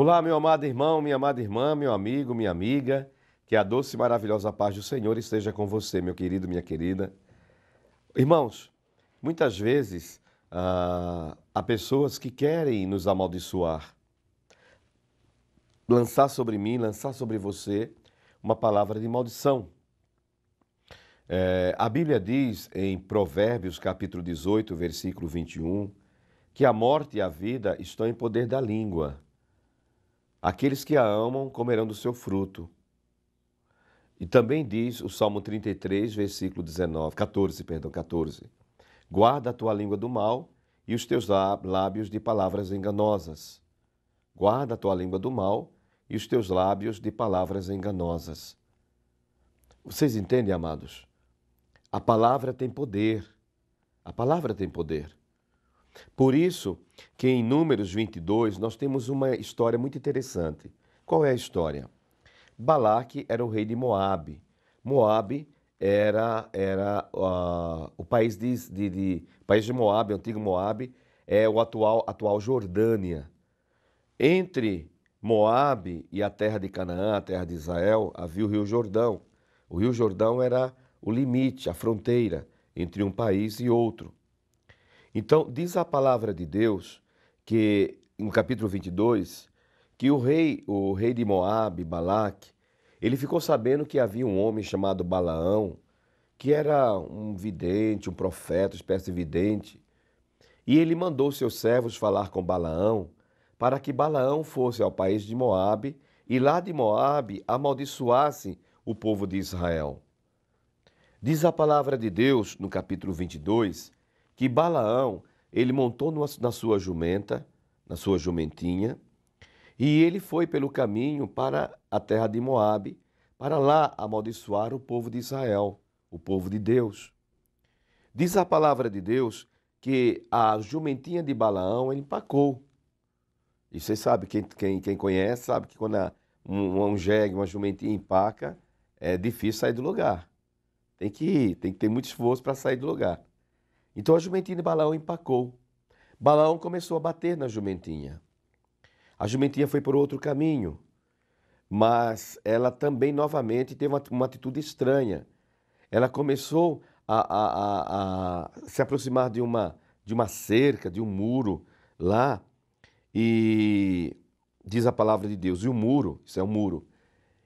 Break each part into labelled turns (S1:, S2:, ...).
S1: Olá, meu amado irmão, minha amada irmã, meu amigo, minha amiga. Que a doce e maravilhosa paz do Senhor esteja com você, meu querido, minha querida. Irmãos, muitas vezes ah, há pessoas que querem nos amaldiçoar, lançar sobre mim, lançar sobre você uma palavra de maldição. É, a Bíblia diz em Provérbios capítulo 18, versículo 21, que a morte e a vida estão em poder da língua Aqueles que a amam comerão do seu fruto. E também diz o Salmo 33, versículo 19, 14, perdão, 14. Guarda a tua língua do mal e os teus lábios de palavras enganosas. Guarda a tua língua do mal e os teus lábios de palavras enganosas. Vocês entendem, amados? A palavra tem poder. A palavra tem poder. Por isso que em Números 22 nós temos uma história muito interessante. Qual é a história? Balaque era o rei de Moabe. Moabe era, era uh, o país de, de, de país de Moabe, antigo Moabe, é o atual, atual Jordânia. Entre Moabe e a terra de Canaã, a terra de Israel, havia o Rio Jordão. O Rio Jordão era o limite, a fronteira entre um país e outro. Então, diz a palavra de Deus que no capítulo 22, que o rei, o rei de Moabe, Balaque, ele ficou sabendo que havia um homem chamado Balaão, que era um vidente, um profeta, espécie de vidente, e ele mandou seus servos falar com Balaão, para que Balaão fosse ao país de Moabe e lá de Moabe amaldiçoasse o povo de Israel. Diz a palavra de Deus no capítulo 22 que Balaão ele montou numa, na sua jumenta, na sua jumentinha, e ele foi pelo caminho para a terra de Moabe, para lá amaldiçoar o povo de Israel, o povo de Deus. Diz a palavra de Deus que a jumentinha de Balaão empacou. E você sabe, quem, quem, quem conhece, sabe que quando a, um, um jegue, uma jumentinha empaca, é difícil sair do lugar. Tem que ir, tem que ter muito esforço para sair do lugar. Então a jumentinha de Balaão empacou. Balaão começou a bater na jumentinha. A jumentinha foi por outro caminho, mas ela também novamente teve uma, uma atitude estranha. Ela começou a, a, a, a, se aproximar de uma, de uma cerca, de um muro lá, e diz a palavra de Deus, e o muro, isso é um muro.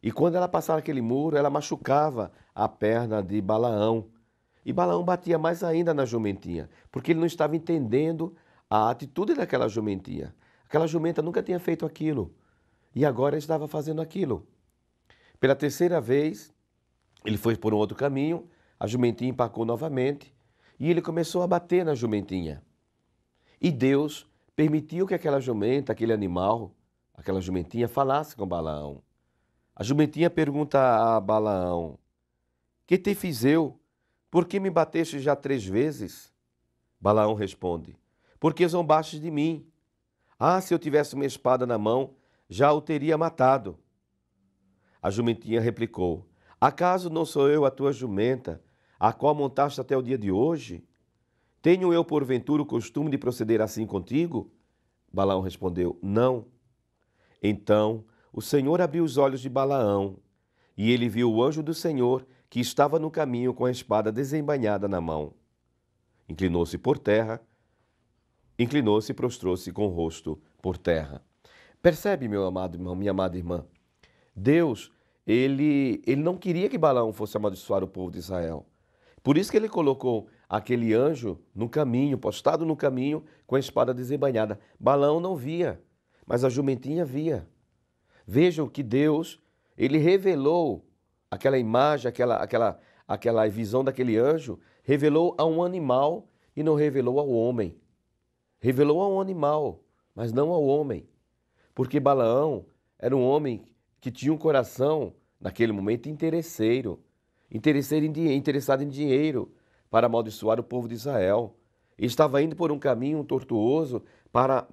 S1: E quando ela passava aquele muro, ela machucava a perna de Balaão. E Balaão batia mais ainda na jumentinha, porque ele não estava entendendo a atitude daquela jumentinha. Aquela jumenta nunca tinha feito aquilo e agora estava fazendo aquilo. Pela terceira vez, ele foi por um outro caminho, a jumentinha empacou novamente e ele começou a bater na jumentinha. E Deus permitiu que aquela jumenta, aquele animal, aquela jumentinha falasse com Balaão. A jumentinha pergunta a Balaão: Que te fiz eu?" Por que me bateste já três vezes? Balaão responde: Porque zombastes de mim. Ah, se eu tivesse uma espada na mão, já o teria matado. A jumentinha replicou: Acaso não sou eu a tua jumenta, a qual montaste até o dia de hoje? Tenho eu, porventura, o costume de proceder assim contigo? Balaão respondeu: Não. Então o Senhor abriu os olhos de Balaão, e ele viu o anjo do Senhor que estava no caminho com a espada desembainhada na mão. Inclinou-se por terra, inclinou-se e prostrou-se com o rosto por terra. Percebe, meu amado irmão, minha amada irmã? Deus, ele, ele não queria que Balaão fosse amaldiçoar o povo de Israel. Por isso que ele colocou aquele anjo no caminho, postado no caminho, com a espada desembainhada. Balaão não via, mas a jumentinha via. Vejam que Deus, ele revelou aquela imagem, aquela, aquela, aquela visão daquele anjo, revelou a um animal e não revelou ao homem. Revelou a um animal, mas não ao homem. Porque Balaão era um homem que tinha um coração, naquele momento, interesseiro. Interesseiro em, interessado em dinheiro para amaldiçoar o povo de Israel. E estava indo por um caminho tortuoso para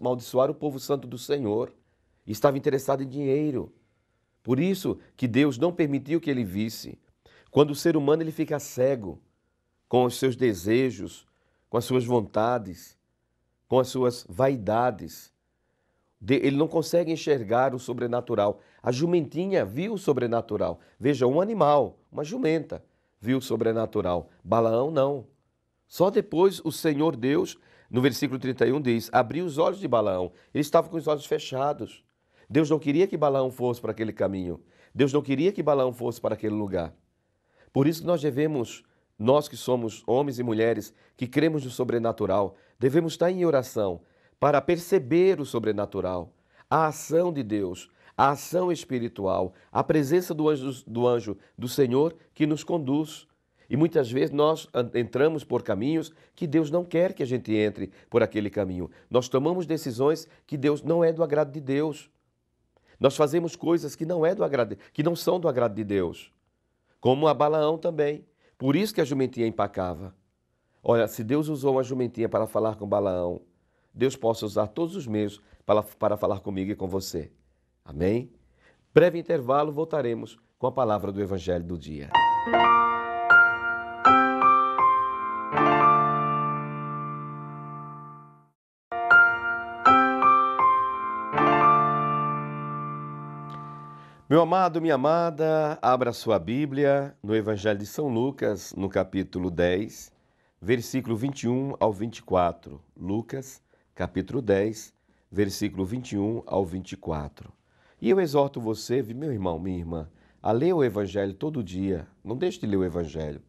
S1: amaldiçoar o povo santo do Senhor. E estava interessado em dinheiro por isso que Deus não permitiu que ele visse. Quando o ser humano ele fica cego com os seus desejos, com as suas vontades, com as suas vaidades, ele não consegue enxergar o sobrenatural. A jumentinha viu o sobrenatural. Veja, um animal, uma jumenta, viu o sobrenatural. Balaão não. Só depois o Senhor Deus, no versículo 31, diz: abriu os olhos de Balaão. Ele estava com os olhos fechados. Deus não queria que Balaão fosse para aquele caminho. Deus não queria que Balaão fosse para aquele lugar. Por isso nós devemos, nós que somos homens e mulheres que cremos no sobrenatural, devemos estar em oração para perceber o sobrenatural, a ação de Deus, a ação espiritual, a presença do anjo do, anjo, do Senhor que nos conduz. E muitas vezes nós entramos por caminhos que Deus não quer que a gente entre por aquele caminho. Nós tomamos decisões que Deus não é do agrado de Deus. Nós fazemos coisas que não, é do agrado, que não são do agrado de Deus, como a Balaão também. Por isso que a jumentinha empacava. Olha, se Deus usou uma jumentinha para falar com Balaão, Deus possa usar todos os meios para, para falar comigo e com você. Amém? Breve intervalo, voltaremos com a palavra do Evangelho do dia. Meu amado, minha amada, abra sua Bíblia no Evangelho de São Lucas, no capítulo 10, versículo 21 ao 24. Lucas, capítulo 10, versículo 21 ao 24. E eu exorto você, meu irmão, minha irmã, a ler o Evangelho todo dia. Não deixe de ler o Evangelho.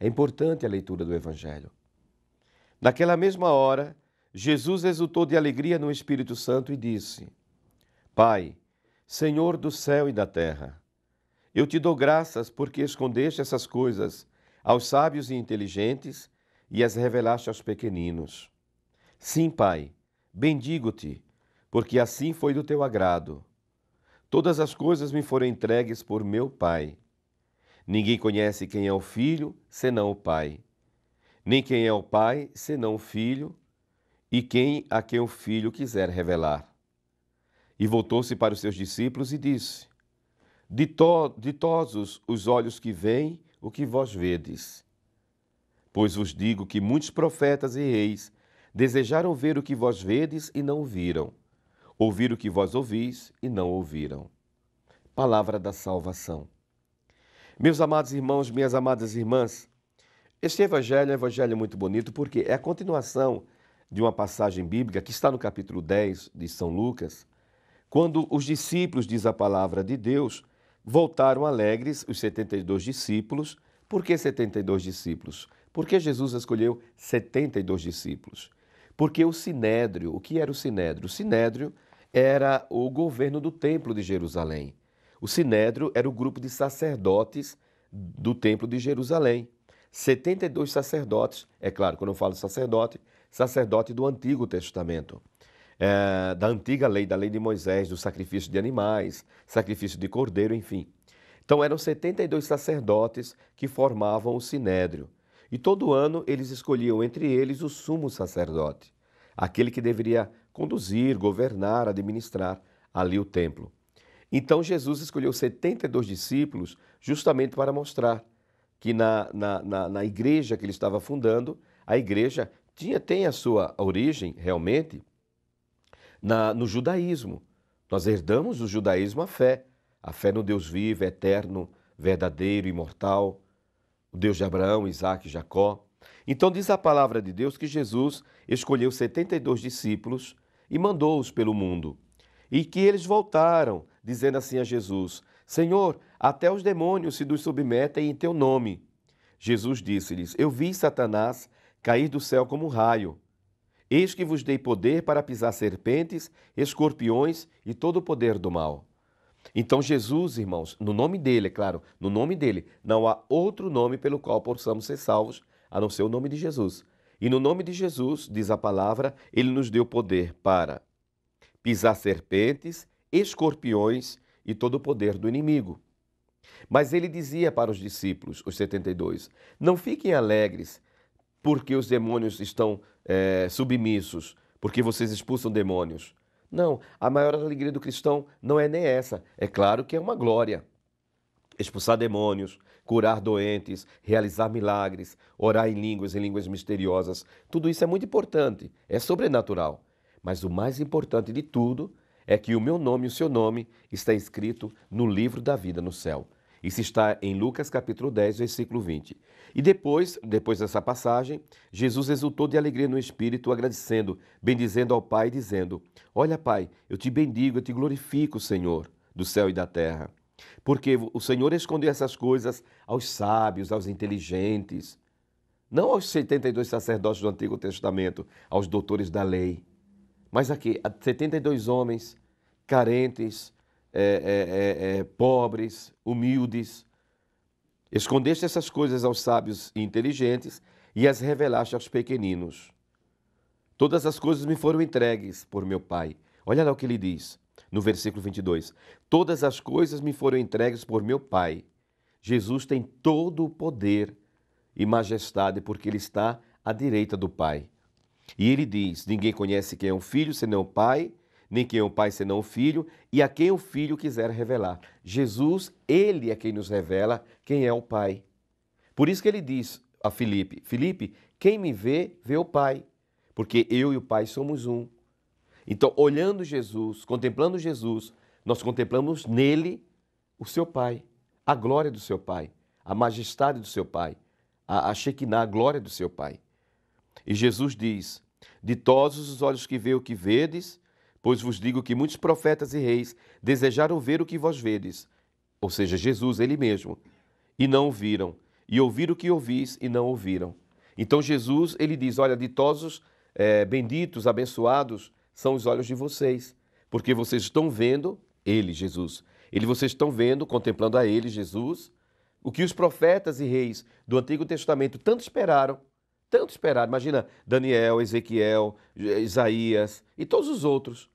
S1: É importante a leitura do Evangelho. Naquela mesma hora, Jesus exultou de alegria no Espírito Santo e disse: Pai, Senhor do céu e da terra. Eu te dou graças porque escondeste essas coisas aos sábios e inteligentes e as revelaste aos pequeninos. Sim, Pai, bendigo-te, porque assim foi do teu agrado. Todas as coisas me foram entregues por meu Pai. Ninguém conhece quem é o Filho, senão o Pai. Nem quem é o Pai, senão o Filho, e quem a quem o Filho quiser revelar. E voltou-se para os seus discípulos e disse: Ditosos os olhos que veem o que vós vedes. Pois vos digo que muitos profetas e reis desejaram ver o que vós vedes e não viram, ouvir o que vós ouvis e não ouviram. Palavra da salvação. Meus amados irmãos, minhas amadas irmãs, este evangelho é um evangelho muito bonito porque é a continuação de uma passagem bíblica que está no capítulo 10 de São Lucas, quando os discípulos, diz a palavra de Deus, voltaram alegres, os 72 discípulos. Por que 72 discípulos? Porque Jesus escolheu 72 discípulos. Porque o Sinédrio, o que era o Sinédrio? O Sinédrio era o governo do Templo de Jerusalém. O Sinédrio era o grupo de sacerdotes do Templo de Jerusalém. 72 sacerdotes, é claro, quando eu falo sacerdote, sacerdote do Antigo Testamento é, da antiga lei, da lei de Moisés, do sacrifício de animais, sacrifício de cordeiro, enfim. Então eram 72 sacerdotes que formavam o sinédrio. E todo ano eles escolhiam entre eles o sumo sacerdote, aquele que deveria conduzir, governar, administrar ali o templo. Então Jesus escolheu 72 discípulos justamente para mostrar que na, na, na, na igreja que ele estava fundando, a igreja tinha, tem a sua origem realmente na, no judaísmo. Nós herdamos do judaísmo a fé, a fé no Deus vivo, eterno, verdadeiro, imortal, o Deus de Abraão, Isaac e Jacó. Então diz a palavra de Deus que Jesus escolheu 72 discípulos e mandou-os pelo mundo. E que eles voltaram, dizendo assim a Jesus: Senhor, até os demônios se nos submetem em teu nome. Jesus disse-lhes: Eu vi Satanás cair do céu como um raio. Eis que vos dei poder para pisar serpentes, escorpiões e todo o poder do mal. Então, Jesus, irmãos, no nome dele, é claro, no nome dele, não há outro nome pelo qual possamos ser salvos a não ser o nome de Jesus. E no nome de Jesus, diz a palavra, ele nos deu poder para pisar serpentes, escorpiões e todo o poder do inimigo. Mas ele dizia para os discípulos, os 72, não fiquem alegres porque os demônios estão é, submissos, porque vocês expulsam demônios. Não, a maior alegria do cristão não é nem essa. É claro que é uma glória. Expulsar demônios, curar doentes, realizar milagres, orar em línguas, em línguas misteriosas, tudo isso é muito importante, é sobrenatural. Mas o mais importante de tudo é que o meu nome e o seu nome está escrito no livro da vida no céu. Isso está em Lucas capítulo 10, versículo 20. E depois, depois dessa passagem, Jesus exultou de alegria no espírito, agradecendo, bendizendo ao Pai, dizendo: Olha, Pai, eu te bendigo, eu te glorifico, Senhor, do céu e da terra. Porque o Senhor escondeu essas coisas aos sábios, aos inteligentes, não aos 72 sacerdotes do Antigo Testamento, aos doutores da lei, mas aqui a 72 homens carentes, é é, é, é, pobres, humildes. Escondeste essas coisas aos sábios e inteligentes e as revelaste aos pequeninos. Todas as coisas me foram entregues por meu Pai. Olha lá o que ele diz no versículo 22. Todas as coisas me foram entregues por meu Pai. Jesus tem todo o poder e majestade porque ele está à direita do Pai. E ele diz: Ninguém conhece quem é o filho senão o Pai, nem quem é o Pai senão o Filho, e a quem o Filho quiser revelar. Jesus, ele é quem nos revela quem é o Pai. Por isso que ele diz a Filipe: Filipe, quem me vê, vê o Pai, porque eu e o Pai somos um. Então, olhando Jesus, contemplando Jesus, nós contemplamos nele o seu Pai, a glória do seu Pai, a majestade do seu Pai, a, a Shekinah, a glória do seu Pai. E Jesus diz: Ditosos os olhos que veem o que vedes, Pois vos digo que muitos profetas e reis desejaram ver o que vós vedes, ou seja, Jesus, ele mesmo, e não viram, e ouvir o que ouvis e não ouviram. Então Jesus, ele diz: Olha, ditosos, é, benditos, abençoados são os olhos de vocês, porque vocês estão vendo ele, Jesus. Ele, vocês estão vendo, contemplando a ele, Jesus, o que os profetas e reis do Antigo Testamento tanto esperaram, tanto esperaram. Imagina Daniel, Ezequiel, Isaías e todos os outros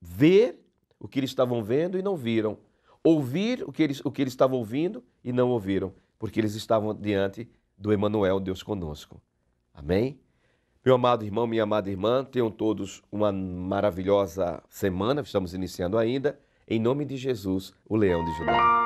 S1: ver o que eles estavam vendo e não viram, ouvir o que eles, o que eles estavam ouvindo e não ouviram, porque eles estavam diante do Emanuel, Deus conosco. Amém? Meu amado irmão, minha amada irmã, tenham todos uma maravilhosa semana, estamos iniciando ainda. Em nome de Jesus, o Leão de Judá.